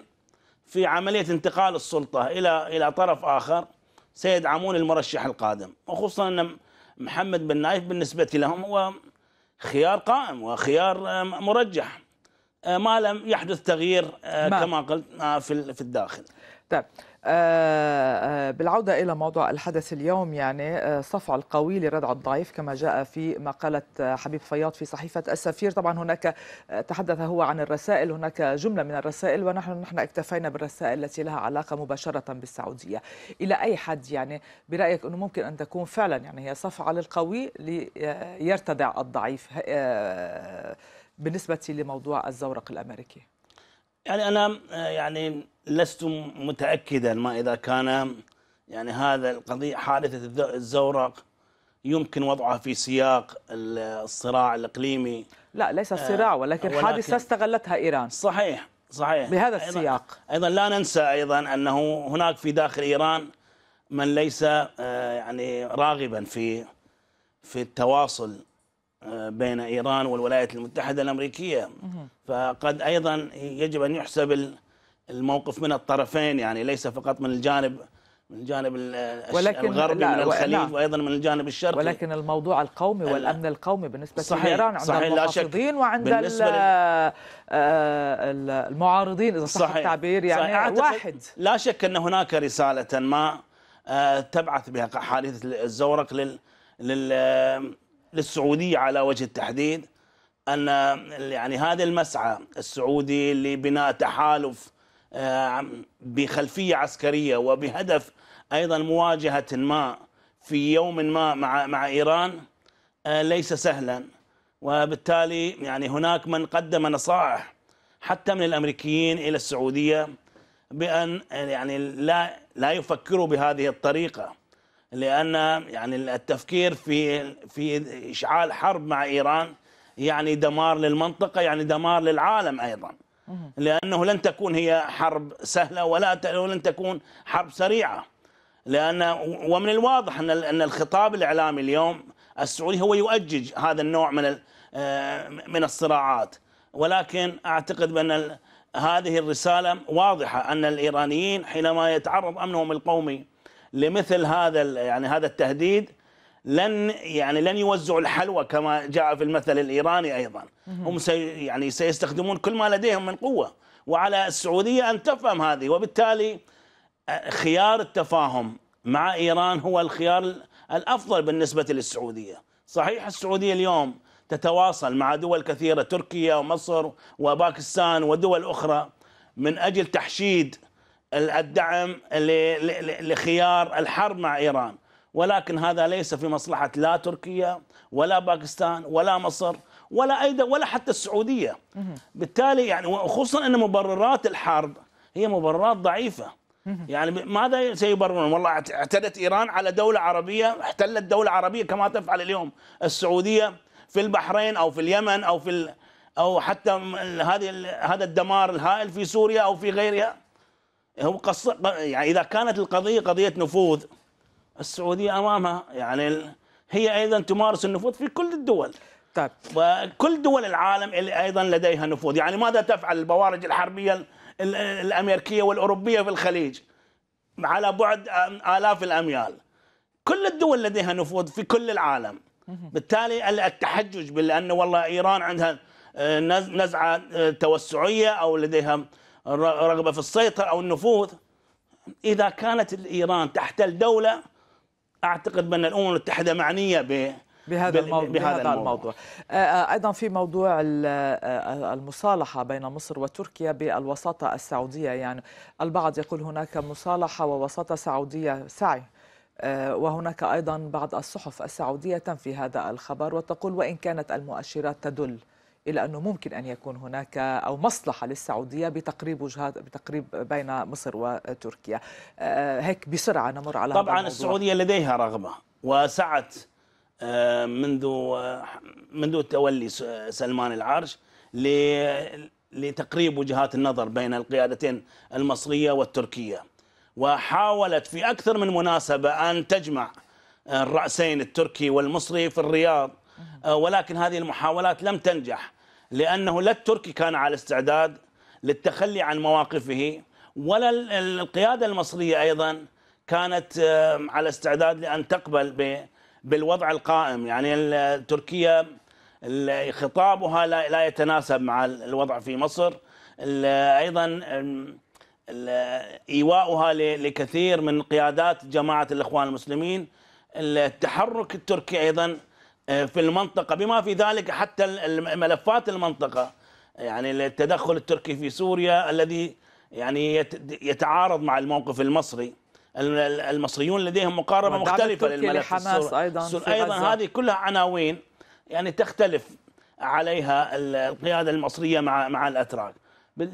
في عملية انتقال السلطة إلى إلى طرف آخر سيدعمون المرشح القادم وخصوصا أن محمد بن نايف بالنسبة لهم هو خيار قائم وخيار آه، مرجح آه، ما لم يحدث تغيير آه، ما. كما قلت في الداخل طيب آه، آه، بالعودة إلى موضوع الحدث اليوم يعني آه، صفع القوي لردع الضعيف كما جاء في مقالة حبيب فياض في صحيفة السفير طبعا هناك تحدث هو عن الرسائل هناك جملة من الرسائل ونحن نحن اكتفينا بالرسائل التي لها علاقة مباشرة بالسعودية إلى أي حد يعني برأيك أنه ممكن أن تكون فعلا يعني هي صفعة للقوي ليرتدع الضعيف بالنسبة لموضوع الزورق الأمريكي يعني أنا آه، يعني لست متأكدا ما إذا كان يعني هذا القضية حادثة الزورق يمكن وضعها في سياق الصراع الإقليمي لا ليس آه، صراع ولكن, ولكن حادثة استغلتها إيران صحيح صحيح بهذا السياق أيضا, أيضا لا ننسى أيضا أنه هناك في داخل إيران من ليس آه، يعني راغبا في في التواصل بين إيران والولايات المتحدة الأمريكية فقد أيضا يجب أن يحسب الموقف من الطرفين يعني ليس فقط من الجانب من الجانب ولكن الغربي من الخليج وايضا من الجانب الشرقي ولكن الموضوع القومي والامن القومي بالنسبه صحيح لايران عند صحيح المحافظين وعند آه، المعارضين اذا صح التعبير يعني صحيح واحد لا شك ان هناك رساله ما آه، تبعث بها حادثه الزورق لل, لل للسعودية على وجه التحديد أن يعني هذا المسعى السعودي لبناء تحالف آه، بخلفية عسكرية وبهدف أيضا مواجهة ما في يوم ما مع مع إيران آه، ليس سهلا وبالتالي يعني هناك من قدم نصائح حتى من الأمريكيين إلى السعودية بأن يعني لا لا يفكروا بهذه الطريقة لان يعني التفكير في في اشعال حرب مع ايران يعني دمار للمنطقه يعني دمار للعالم ايضا لانه لن تكون هي حرب سهله ولا ولن تكون حرب سريعه لان ومن الواضح ان ان الخطاب الاعلامي اليوم السعودي هو يؤجج هذا النوع من آه، من الصراعات ولكن اعتقد بان هذه الرساله واضحه ان الايرانيين حينما يتعرض امنهم القومي لمثل هذا يعني هذا التهديد لن يعني لن يوزعوا الحلوى كما جاء في المثل الايراني ايضا هم سي يعني سيستخدمون كل ما لديهم من قوه وعلى السعوديه ان تفهم هذه وبالتالي خيار التفاهم مع ايران هو الخيار الافضل بالنسبه للسعوديه صحيح السعوديه اليوم تتواصل مع دول كثيره تركيا ومصر وباكستان ودول اخرى من اجل تحشيد الدعم لخيار الحرب مع ايران ولكن هذا ليس في مصلحه لا تركيا ولا باكستان ولا مصر ولا اي ولا حتى السعوديه بالتالي يعني وخصوصا ان مبررات الحرب هي مبررات ضعيفه يعني ماذا سيبررون والله اعتدت ايران على دوله عربيه احتلت دوله عربيه كما تفعل اليوم السعوديه في البحرين او في اليمن او في او حتى هذه هذا الدمار الهائل في سوريا او في غيرها هو قص يعني اذا كانت القضيه قضيه نفوذ السعوديه امامها يعني هي ايضا تمارس النفوذ في كل الدول طيب وكل دول العالم اللي ايضا لديها نفوذ يعني ماذا تفعل البوارج الحربيه الامريكيه والاوروبيه في الخليج على بعد الاف الاميال كل الدول لديها نفوذ في كل العالم بالتالي التحجج بأنه والله إيران عندها آه، نزعة آه، توسعية أو لديها رغبة في السيطرة أو النفوذ إذا كانت إيران تحتل دولة أعتقد بأن الأمم المتحدة معنية ب بهذا الموضوع, بهذا الموضوع. الموضوع. آه، آه، ايضا في موضوع آه، المصالحه بين مصر وتركيا بالوساطه السعوديه يعني البعض يقول هناك مصالحه ووساطه سعوديه سعي وهناك ايضا بعض الصحف السعوديه تنفي هذا الخبر وتقول وان كانت المؤشرات تدل إلى أنه ممكن أن يكون هناك أو مصلحة للسعودية بتقريب وجهات بتقريب بين مصر وتركيا آه، هيك بسرعة نمر على طبعا السعودية لديها رغبة وسعت آه، منذ منذ تولي سلمان العرش لتقريب وجهات النظر بين القيادتين المصرية والتركية وحاولت في أكثر من مناسبة أن تجمع آه، الرأسين التركي والمصري في الرياض ولكن هذه المحاولات لم تنجح لأنه لا التركي كان على استعداد للتخلي عن مواقفه ولا القيادة المصرية أيضا كانت على استعداد لأن تقبل بالوضع القائم يعني تركيا خطابها لا يتناسب مع الوضع في مصر أيضا إيواؤها لكثير من قيادات جماعة الإخوان المسلمين التحرك التركي أيضا آه، في المنطقة بما في ذلك حتى ملفات المنطقة يعني التدخل التركي في سوريا الذي يعني يتعارض مع الموقف المصري المصريون لديهم مقاربة مختلفة للملف السوري أيضا, أيضا هذه كلها عناوين يعني تختلف عليها القيادة المصرية مع مع الأتراك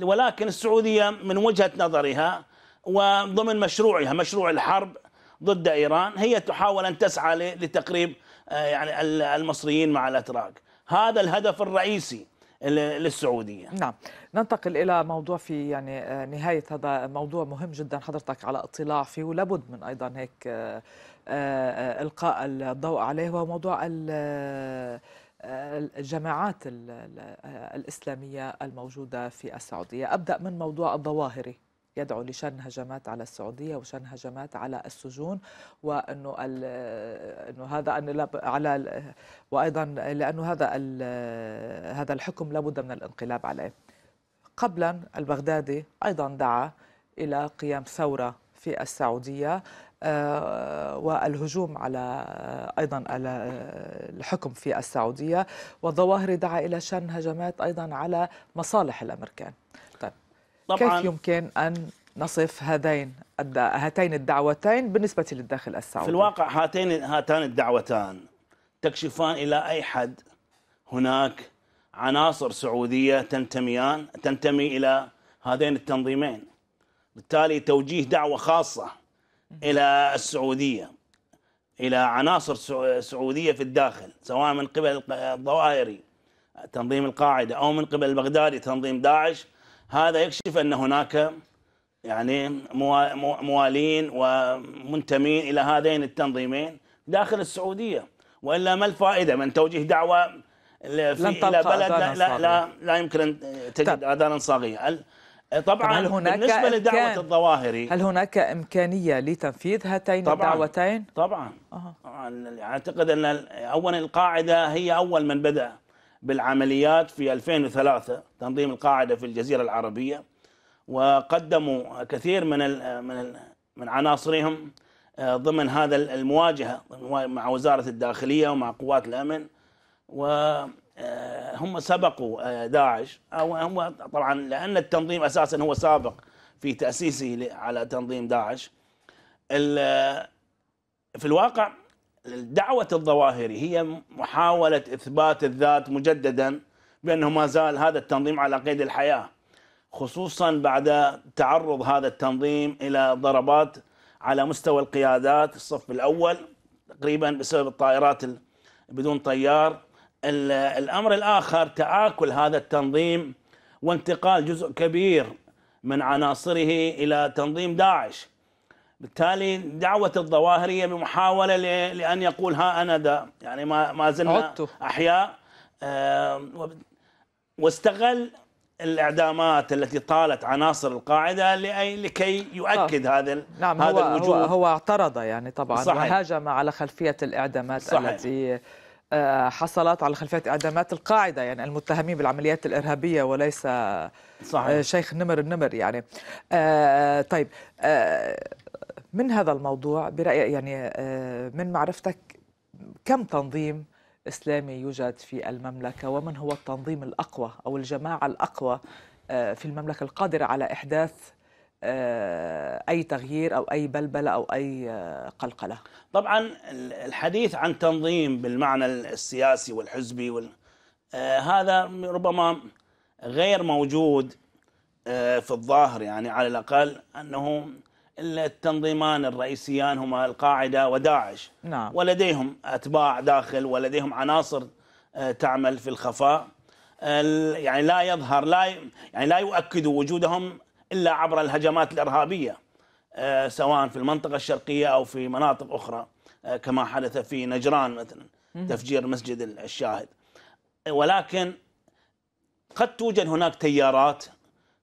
ولكن السعودية من وجهة نظرها وضمن مشروعها مشروع الحرب ضد إيران هي تحاول أن تسعى لتقريب آه، يعني المصريين مع الاتراك هذا الهدف الرئيسي للسعوديه نعم ننتقل الى موضوع في يعني آه، نهايه هذا موضوع مهم جدا حضرتك على اطلاع فيه ولابد من ايضا هيك آه، القاء الضوء عليه وهو موضوع الجماعات الاسلاميه الموجوده في السعوديه ابدا من موضوع الظواهري يدعو لشن هجمات على السعودية وشن هجمات على السجون وأنه أنه هذا أن على وأيضا لأنه هذا هذا الحكم لابد من الانقلاب عليه قبلا البغدادي أيضا دعا إلى قيام ثورة في السعودية آه، والهجوم على ايضا على الحكم في السعوديه والظواهر دعا الى شن هجمات ايضا على مصالح الامريكان طيب طبعا كيف يمكن أن نصف هذين هاتين الدعوتين بالنسبة للداخل السعودي في الواقع هاتين هاتان الدعوتان تكشفان إلى أي حد هناك عناصر سعودية تنتميان تنتمي إلى هذين التنظيمين بالتالي توجيه دعوة خاصة إلى السعودية إلى عناصر سعودية في الداخل سواء من قبل الظواهري تنظيم القاعدة أو من قبل البغدادي تنظيم داعش هذا يكشف ان هناك يعني موالين ومنتمين الى هذين التنظيمين داخل السعوديه والا ما الفائده من توجيه دعوه في لن الى بلد لا, لا, لا, لا يمكن ان تجد اذانا صاغيه طبعا هل هناك بالنسبه لدعوه الظواهري هل هناك امكانيه لتنفيذ هاتين طبعاً الدعوتين؟ طبعا أه. اعتقد ان اولا القاعده هي اول من بدا بالعمليات في 2003 تنظيم القاعدة في الجزيرة العربية وقدموا كثير من من من عناصرهم آه، ضمن هذا المواجهة مع وزارة الداخلية ومع قوات الأمن وهم آه، سبقوا آه، داعش او هم طبعا لأن التنظيم أساسا هو سابق في تأسيسه على تنظيم داعش في الواقع الدعوة الظواهري هي محاولة إثبات الذات مجددا بأنه ما زال هذا التنظيم على قيد الحياة خصوصا بعد تعرض هذا التنظيم إلى ضربات على مستوى القيادات الصف الأول تقريبا بسبب الطائرات بدون طيار الأمر الآخر تآكل هذا التنظيم وانتقال جزء كبير من عناصره إلى تنظيم داعش بالتالي دعوة الظواهر هي بمحاولة لأن يقول ها أنا ذا يعني ما ما زلنا عدته. أحياء واستغل الاعدامات التي طالت عناصر القاعده لأي لكي يؤكد آه. هذا نعم هذا هو الوجود هو, هو اعترض يعني طبعا صحيح. وهاجم على خلفيه الاعدامات صحيح. التي آه، حصلت على خلفيه اعدامات القاعده يعني المتهمين بالعمليات الارهابيه وليس آه، صحيح. شيخ نمر النمر يعني آه، طيب من هذا الموضوع برأي يعني آه، من معرفتك كم تنظيم إسلامي يوجد في المملكة ومن هو التنظيم الأقوى أو الجماعة الأقوى آه، في المملكة القادرة على إحداث آه، أي تغيير أو أي بلبلة أو أي قلقلة طبعا الحديث عن تنظيم بالمعنى السياسي والحزبي وال... هذا ربما غير موجود في الظاهر يعني على الأقل أنه التنظيمان الرئيسيان هما القاعده وداعش نعم. ولديهم اتباع داخل ولديهم عناصر آه، تعمل في الخفاء يعني لا يظهر لا يعني لا يؤكدوا وجودهم الا عبر الهجمات الارهابيه آه، سواء في المنطقه الشرقيه او في مناطق اخرى آه، كما حدث في نجران مثلا تفجير مسجد الشاهد ولكن قد توجد هناك تيارات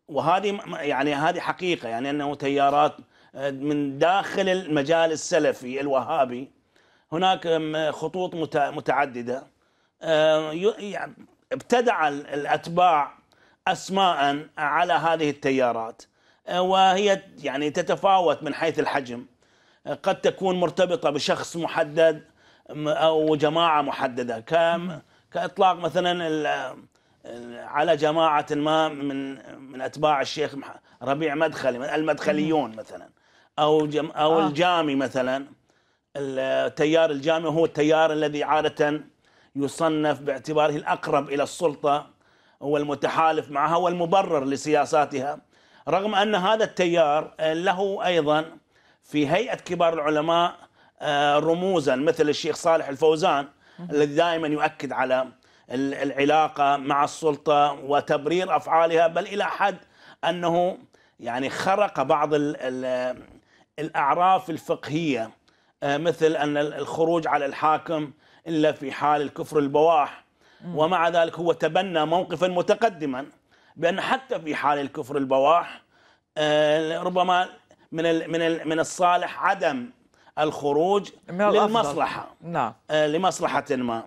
وهذه يعني هذه حقيقه يعني انه تيارات آه، من داخل المجال السلفي الوهابي هناك خطوط متعدده آه، يعني ابتدع الاتباع اسماء على هذه التيارات آه، وهي يعني تتفاوت من حيث الحجم قد تكون مرتبطه بشخص محدد او جماعه محدده كم كاطلاق مثلا على جماعه ما من من اتباع الشيخ ربيع مدخلي المدخليون مثلا او جم او آه. الجامي مثلا التيار الجامي هو التيار الذي عاده يصنف باعتباره الاقرب الى السلطه والمتحالف معها والمبرر لسياساتها رغم ان هذا التيار آه، له ايضا في هيئه كبار العلماء آه، رموزا مثل الشيخ صالح الفوزان الذي دائما يؤكد على العلاقه مع السلطه وتبرير افعالها بل الى حد انه يعني خرق بعض الأعراف الفقهية آه، مثل أن الخروج على الحاكم إلا في حال الكفر البواح ومع ذلك هو تبنى موقفا متقدما بأن حتى في حال الكفر البواح آه، ربما من من من الصالح عدم الخروج للمصلحة نعم. آه، لمصلحة ما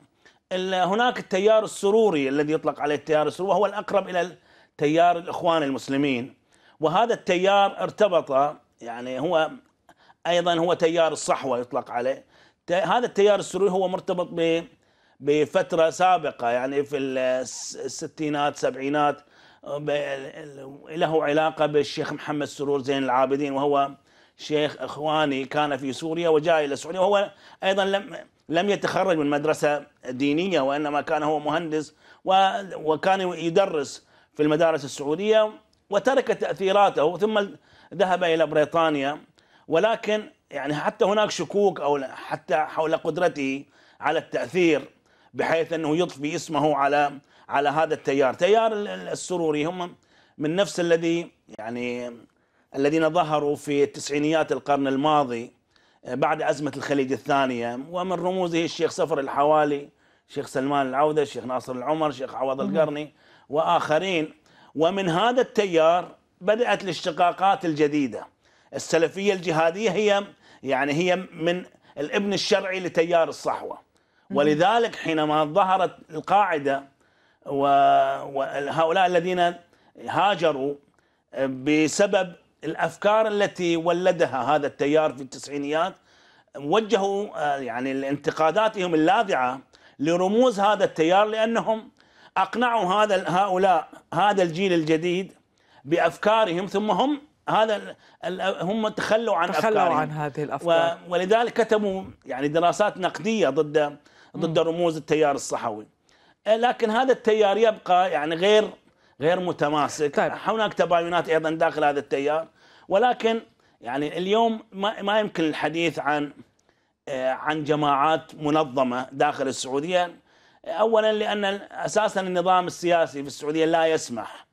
هناك التيار السروري الذي يطلق عليه التيار السروري وهو الأقرب إلى تيار الإخوان المسلمين وهذا التيار ارتبط يعني هو ايضا هو تيار الصحوه يطلق عليه هذا التيار السوري هو مرتبط ب بفتره سابقه يعني في الستينات سبعينات له علاقه بالشيخ محمد سرور زين العابدين وهو شيخ اخواني كان في سوريا وجاء الى سوريا وهو ايضا لم لم يتخرج من مدرسه دينيه وانما كان هو مهندس وكان يدرس في المدارس السعوديه وترك تاثيراته ثم ذهب إلى بريطانيا ولكن يعني حتى هناك شكوك أو حتى حول قدرته على التأثير بحيث أنه يطفي اسمه على على هذا التيار تيار السروري هم من نفس الذي يعني الذين ظهروا في تسعينيات القرن الماضي آه، بعد أزمة الخليج الثانية ومن رموزه الشيخ سفر الحوالي الشيخ سلمان العودة الشيخ ناصر العمر الشيخ عوض القرني وآخرين ومن هذا التيار بدأت الاشتقاقات الجديدة السلفية الجهادية هي يعني هي من الابن الشرعي لتيار الصحوة ولذلك حينما ظهرت القاعدة وهؤلاء الذين هاجروا آه، بسبب الأفكار التي ولدها هذا التيار في التسعينيات وجهوا آه، يعني انتقاداتهم اللاذعة لرموز هذا التيار لأنهم أقنعوا هذا هؤلاء هذا الجيل الجديد بافكارهم ثم هم هذا هم تخلوا عن تخلوا أفكارهم عن هذه الافكار ولذلك كتبوا يعني دراسات نقديه ضد ضد رموز التيار الصحوي لكن هذا التيار يبقى يعني غير غير متماسك طيب. هناك تباينات ايضا داخل هذا التيار ولكن يعني اليوم ما, ما يمكن الحديث عن عن جماعات منظمه داخل السعوديه اولا لان اساسا النظام السياسي في السعوديه لا يسمح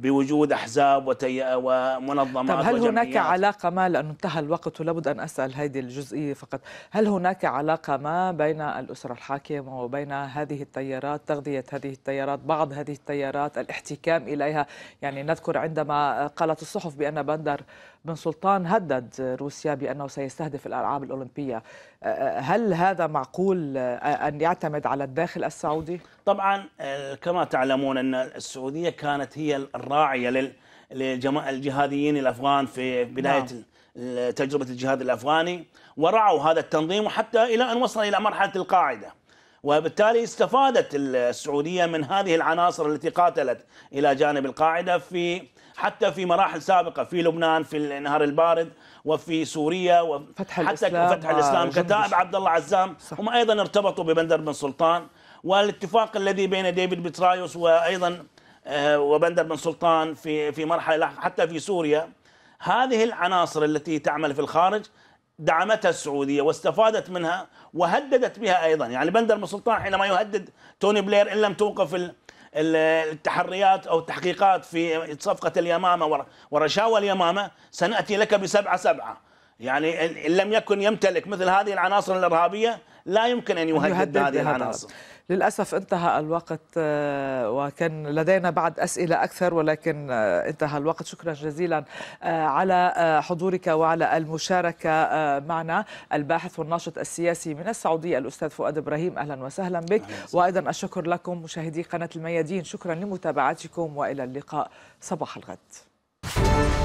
بوجود احزاب ومنظمات طب هل وجمعيات؟ هناك علاقه ما لانه انتهى الوقت ولابد ان اسال هذه الجزئيه فقط، هل هناك علاقه ما بين الاسره الحاكمه وبين هذه التيارات، تغذيه هذه التيارات، بعض هذه التيارات، الاحتكام اليها، يعني نذكر عندما قالت الصحف بان بندر بن سلطان هدد روسيا بأنه سيستهدف الألعاب الأولمبية أه، أه، هل هذا معقول أه، أن يعتمد على الداخل السعودي؟ طبعا كما تعلمون أن السعودية كانت هي الراعية للجهاديين الأفغان في بداية نعم. تجربة الجهاد الأفغاني ورعوا هذا التنظيم وحتى إلى أن وصل إلى مرحلة القاعدة وبالتالي استفادت السعودية من هذه العناصر التي قاتلت إلى جانب القاعدة في حتى في مراحل سابقة في لبنان في النهر البارد وفي سوريا وفتح حتى الإسلام فتح الإسلام كتائب عبد الله عزام صح. هم أيضا ارتبطوا ببندر بن سلطان والاتفاق الذي بين ديفيد بترايوس وأيضا آه، وبندر بن سلطان في في مرحلة حتى في سوريا هذه العناصر التي تعمل في الخارج دعمتها السعودية واستفادت منها وهددت بها أيضا يعني بندر بن سلطان حينما يهدد توني بلير إن لم توقف التحريات أو التحقيقات في صفقة اليمامة ورشاوى اليمامة سنأتي لك بسبعة سبعة يعني إن لم يكن يمتلك مثل هذه العناصر الإرهابية لا يمكن أن يهدد, يهدد هذه العناصر للأسف انتهى الوقت آه، وكان لدينا بعد أسئلة أكثر ولكن آه، انتهى الوقت شكرا جزيلا آه، على حضورك وعلى المشاركة معنا الباحث والناشط السياسي من السعودية الأستاذ فؤاد إبراهيم أهلا وسهلا بك وأيضا الشكر لكم مشاهدي قناة الميادين شكرا لمتابعتكم وإلى اللقاء صباح الغد